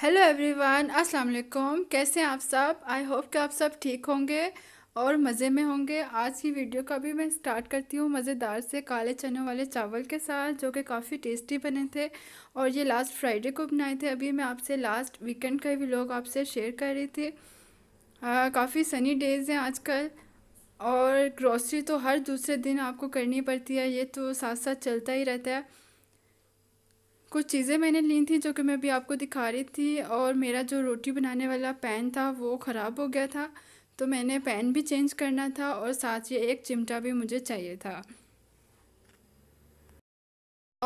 Hello everyone अस्सलाम वालेकुम कैसे हैं आप सब आई होप कि आप सब ठीक होंगे और मज़े में होंगे आज की वीडियो का भी मैं स्टार्ट करती हूँ मज़ेदार से काले चने वाले चावल के साथ जो कि काफ़ी टेस्टी बने थे और ये लास्ट फ्राइडे को बनाए थे अभी मैं आपसे लास्ट वीकेंड का भी लोग आपसे शेयर कर रही थी काफ़ी सनी डेज़ हैं आजकल और ग्रॉसरी तो हर दूसरे दिन आपको करनी पड़ती है ये तो साथ साथ चलता ही रहता है कुछ चीज़ें मैंने ली थी जो कि मैं अभी आपको दिखा रही थी और मेरा जो रोटी बनाने वाला पैन था वो ख़राब हो गया था तो मैंने पैन भी चेंज करना था और साथ ही एक चिमटा भी मुझे चाहिए था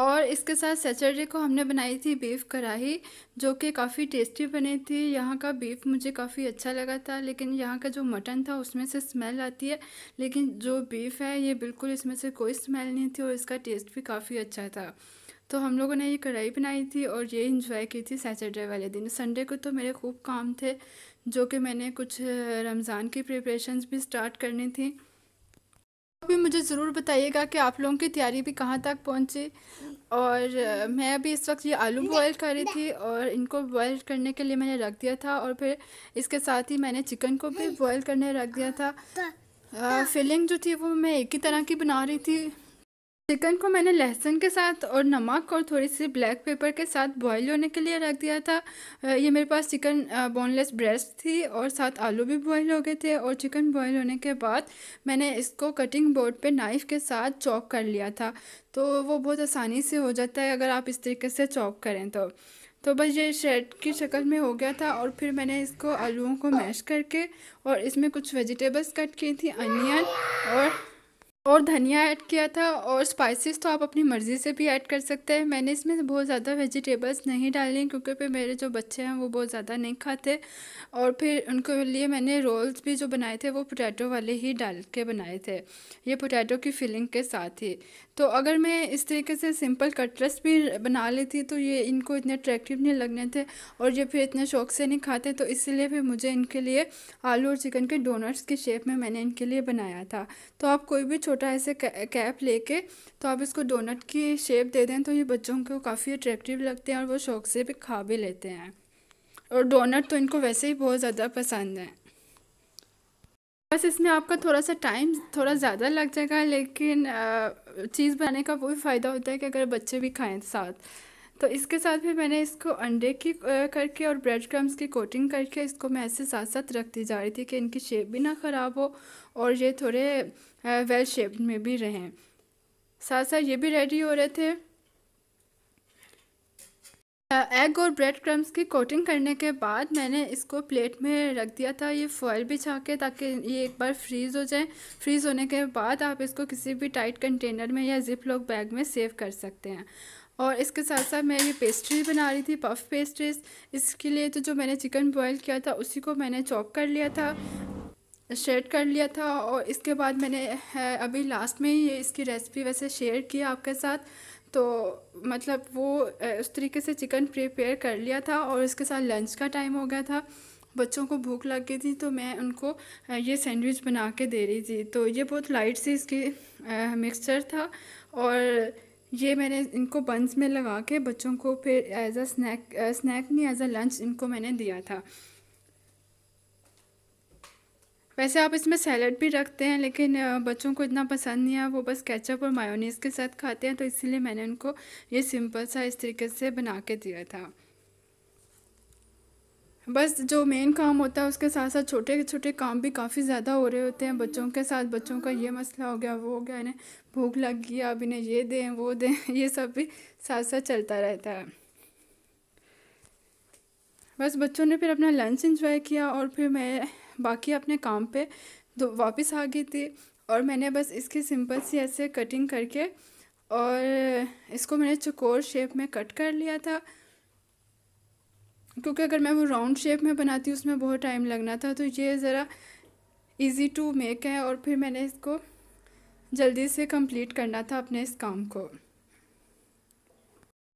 और इसके साथ सैटरडे को हमने बनाई थी बीफ कढ़ाई जो कि काफ़ी टेस्टी बनी थी यहाँ का बीफ मुझे काफ़ी अच्छा लगा था लेकिन यहाँ का जो मटन था उसमें से स्मेल आती है लेकिन जो बीफ है ये बिल्कुल इसमें से कोई स्मेल नहीं थी और इसका टेस्ट भी काफ़ी अच्छा था तो हम लोगों ने ये कढ़ाई बनाई थी और ये इन्जॉय की थी सैटरडे वाले दिन संडे को तो मेरे खूब काम थे जो कि मैंने कुछ रमज़ान की प्रिपरेशंस भी स्टार्ट करनी थी भी मुझे ज़रूर बताइएगा कि आप लोगों की तैयारी भी कहाँ तक पहुँची और मैं अभी इस वक्त ये आलू बॉयल कर रही थी और इनको बॉयल करने के लिए मैंने रख दिया था और फिर इसके साथ ही मैंने चिकन को भी बॉयल करने रख दिया था फिलिंग हाँ, हाँ। जो थी वो मैं एक ही तरह की बना रही थी चिकन को मैंने लहसुन के साथ और नमक और थोड़ी सी ब्लैक पेपर के साथ बॉईल होने के लिए रख दिया था ये मेरे पास चिकन बोनलेस ब्रेस्ट थी और साथ आलू भी बॉईल हो गए थे और चिकन बॉईल होने के बाद मैंने इसको कटिंग बोर्ड पे नाइफ़ के साथ चॉप कर लिया था तो वो बहुत आसानी से हो जाता है अगर आप इस तरीके से चॉप करें तो तो बस ये शेड की शक्ल में हो गया था और फिर मैंने इसको आलूओं को मैश करके और इसमें कुछ वेजिटेबल्स कट की थी अनियन और और धनिया ऐड किया था और स्पाइसेस तो आप अपनी मर्ज़ी से भी ऐड कर सकते हैं मैंने इसमें बहुत ज़्यादा वेजिटेबल्स नहीं डाली क्योंकि फिर मेरे जो बच्चे हैं वो बहुत ज़्यादा नहीं खाते और फिर उनके लिए मैंने रोल्स भी जो बनाए थे वो पोटैटो वाले ही डाल के बनाए थे ये पोटैटो की फिलिंग के साथ ही तो अगर मैं इस तरीके से सिंपल कटलेट्स भी बना लेती तो ये इनको इतने अट्रैक्टिव नहीं लगने थे और ये फिर इतने शौक से नहीं खाते तो इसलिए फिर मुझे इनके लिए आलू और चिकन के डोनट्स की शेप में मैंने इनके लिए बनाया था तो आप कोई भी छोटा ऐसे कैप लेके तो आप इसको डोनट की शेप दे दें तो ये बच्चों को काफ़ी अट्रैक्टिव लगते हैं और वो शौक से भी खा भी लेते हैं और डोनट तो इनको वैसे ही बहुत ज़्यादा पसंद है बस इसमें आपका थोड़ा सा टाइम थोड़ा ज़्यादा लग जाएगा लेकिन चीज़ बनाने का वो भी फ़ायदा होता है कि अगर बच्चे भी खाएँ साथ तो इसके साथ भी मैंने इसको अंडे की करके और ब्रेड क्रम्स की कोटिंग करके इसको मैं ऐसे साथ साथ रखती जा रही थी कि इनकी शेप भी ना ख़राब हो और ये थोड़े वेल शेप में भी रहें साथ साथ ये भी रेडी हो रहे थे एग और ब्रेड क्रम्स की कोटिंग करने के बाद मैंने इसको प्लेट में रख दिया था ये फॉयल बिछा के ताकि ये एक बार फ्रीज़ हो जाए फ्रीज़ होने के बाद आप इसको किसी भी टाइट कंटेनर में या जिप लॉक बैग में सेव कर सकते हैं और इसके साथ साथ मैं ये पेस्ट्री बना रही थी पफ पेस्ट्रीज इसके लिए तो जो मैंने चिकन बॉयल किया था उसी को मैंने चॉप कर लिया था शेयर कर लिया था और इसके बाद मैंने अभी लास्ट में ही इसकी रेसिपी वैसे शेयर की आपके साथ तो मतलब वो उस तरीके से चिकन प्रिपेयर कर लिया था और इसके साथ लंच का टाइम हो गया था बच्चों को भूख लग गई थी तो मैं उनको ये सैंडविच बना के दे रही थी तो ये बहुत लाइट सी इसकी मिक्सचर था और ये मैंने इनको बंस में लगा के बच्चों को फिर एज अ स्नैक स्नैक नहीं एज अ लंच इनको मैंने दिया था वैसे आप इसमें सैलड भी रखते हैं लेकिन बच्चों को इतना पसंद नहीं है वो बस केचप और मायोनीस के साथ खाते हैं तो इसीलिए मैंने उनको ये सिंपल सा इस तरीके से बना के दिया था बस जो मेन काम होता है उसके साथ साथ छोटे छोटे काम भी काफ़ी ज़्यादा हो रहे होते हैं बच्चों के साथ बच्चों का ये मसला हो गया वो हो गया इन्हें भूख लग गई अब इन्हें ये दें वो दें ये सब भी साथ साथ चलता रहता है बस बच्चों ने फिर अपना लंच इंजॉय किया और फिर मैं बाकी अपने काम पे तो वापस आ गई थी और मैंने बस इसकी सिंपल सी ऐसे कटिंग करके और इसको मैंने चकोर शेप में कट कर लिया था क्योंकि अगर मैं वो राउंड शेप में बनाती उसमें बहुत टाइम लगना था तो ये ज़रा इजी टू मेक है और फिर मैंने इसको जल्दी से कंप्लीट करना था अपने इस काम को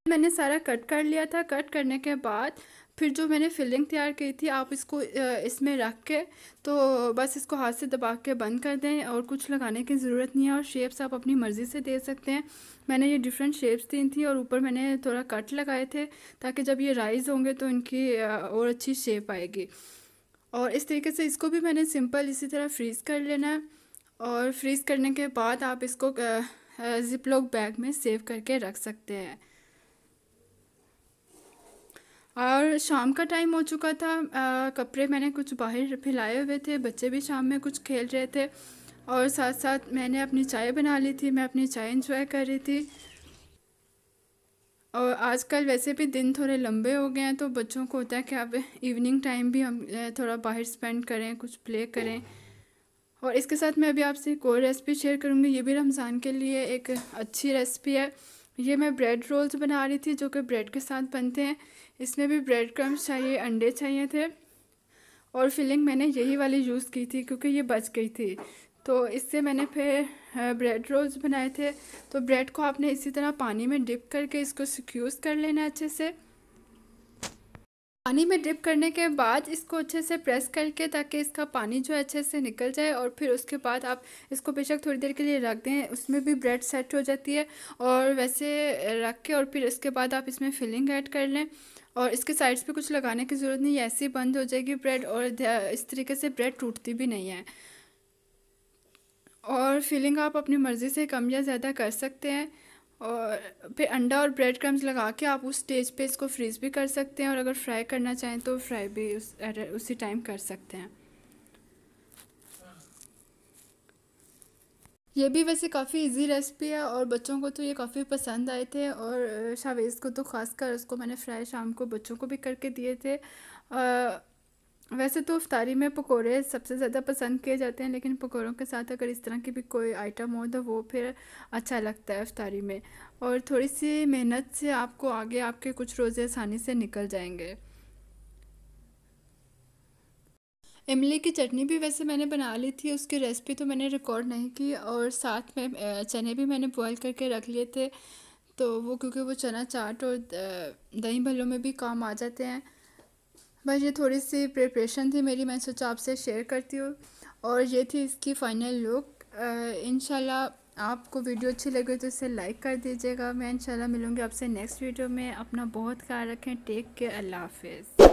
मैंने सारा कट कर लिया था कट करने के बाद फिर जो मैंने फिलिंग तैयार की थी आप इसको इसमें रख के तो बस इसको हाथ से दबा के बंद कर दें और कुछ लगाने की ज़रूरत नहीं है और शेप्स आप अपनी मर्ज़ी से दे सकते हैं मैंने ये डिफरेंट शेप्स दी थी और ऊपर मैंने थोड़ा कट लगाए थे ताकि जब ये राइज़ होंगे तो इनकी और अच्छी शेप आएगी और इस तरीके से इसको भी मैंने सिंपल इसी तरह फ्रीज़ कर लेना है और फ्रीज़ करने के बाद आप इसको ज़िप लॉक बैग में सेव करके रख सकते हैं और शाम का टाइम हो चुका था आ, कपड़े मैंने कुछ बाहर फैलाए हुए थे बच्चे भी शाम में कुछ खेल रहे थे और साथ साथ मैंने अपनी चाय बना ली थी मैं अपनी चाय इंजॉय कर रही थी और आजकल वैसे भी दिन थोड़े लंबे हो गए हैं तो बच्चों को होता है कि अब इवनिंग टाइम भी हम थोड़ा बाहर स्पेंड करें कुछ प्ले करें और इसके साथ मैं अभी आपसे एक और रेसिपी शेयर करूँगी ये भी रमज़ान के लिए एक अच्छी रेसिपी है ये मैं ब्रेड रोल्स बना रही थी जो कि ब्रेड के साथ बनते हैं इसमें भी ब्रेड क्रम्स चाहिए अंडे चाहिए थे और फिलिंग मैंने यही वाली यूज़ की थी क्योंकि ये बच गई थी तो इससे मैंने फिर ब्रेड रोल्स बनाए थे तो ब्रेड को आपने इसी तरह पानी में डिप करके इसको सिक्यूज़ कर लेना अच्छे से पानी में डिप करने के बाद इसको अच्छे से प्रेस करके ताकि इसका पानी जो है अच्छे से निकल जाए और फिर उसके बाद आप इसको बेशक थोड़ी देर के लिए रख दें उसमें भी ब्रेड सेट हो जाती है और वैसे रख के और फिर उसके बाद आप इसमें फिलिंग ऐड कर लें और इसके साइड्स पे कुछ लगाने की ज़रूरत नहीं है ऐसे ही बंद हो जाएगी ब्रेड और इस तरीके से ब्रेड टूटती भी नहीं है और फिलिंग आप अपनी मर्ज़ी से कम या ज़्यादा कर सकते हैं और फिर अंडा और ब्रेड क्रम्स लगा के आप उस स्टेज पे इसको फ्रीज़ भी कर सकते हैं और अगर फ्राई करना चाहें तो फ्राई भी उस उसी टाइम कर सकते हैं ये भी वैसे काफ़ी इजी रेसिपी है और बच्चों को तो ये काफ़ी पसंद आए थे और शावेज़ को तो ख़ास कर उसको मैंने फ्राई शाम को बच्चों को भी करके दिए थे आ, वैसे तो अफ्तारी में पकोड़े सबसे ज़्यादा पसंद किए जाते हैं लेकिन पकोड़ों के साथ अगर इस तरह की भी कोई आइटम हो तो वो फिर अच्छा लगता है अफ्तारी में और थोड़ी सी मेहनत से आपको आगे आपके कुछ रोज़े आसानी से निकल जाएंगे इमली की चटनी भी वैसे मैंने बना ली थी उसकी रेसिपी तो मैंने रिकॉर्ड नहीं की और साथ में चने भी मैंने बॉयल करके रख लिए थे तो वो क्योंकि वो चना चाट और दही भल्लों में भी काम आ जाते हैं बस ये थोड़ी सी प्रिपरेशन थी मेरी मैं सोचा आपसे शेयर करती हूँ और ये थी इसकी फ़ाइनल लुक इन आपको वीडियो अच्छी लगे तो इसे लाइक कर दीजिएगा मैं इंशाल्लाह मिलूँगी आपसे नेक्स्ट वीडियो में अपना बहुत ख्याल रखें टेक केयर अल्लाह हाफिज़